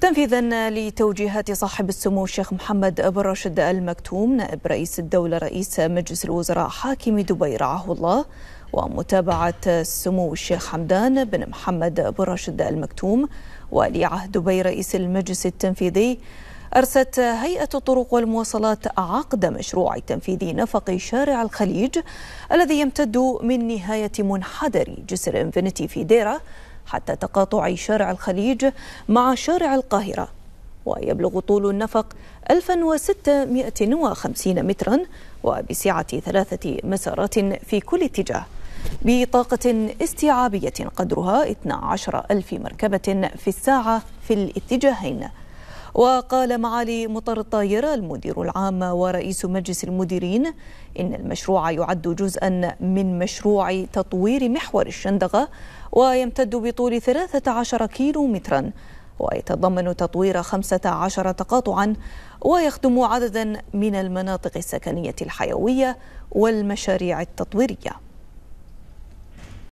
تنفيذا لتوجيهات صاحب السمو الشيخ محمد بن راشد المكتوم نائب رئيس الدولة رئيس مجلس الوزراء حاكم دبي رعاه الله ومتابعة سمو الشيخ حمدان بن محمد بن راشد المكتوم ولي عهد دبي رئيس المجلس التنفيذي أرست هيئة الطرق والمواصلات عقد مشروع تنفيذ نفق شارع الخليج الذي يمتد من نهاية منحدر جسر انفينيتي في ديرة حتى تقاطع شارع الخليج مع شارع القاهرة ويبلغ طول النفق 1650 مترا وبسعة ثلاثة مسارات في كل اتجاه بطاقة استيعابية قدرها 12 ألف مركبة في الساعة في الاتجاهين وقال معالي مطر الطايرة المدير العام ورئيس مجلس المديرين إن المشروع يعد جزءا من مشروع تطوير محور الشندغة ويمتد بطول 13 كيلو مترا ويتضمن تطوير 15 تقاطعا ويخدم عددا من المناطق السكنية الحيوية والمشاريع التطويريه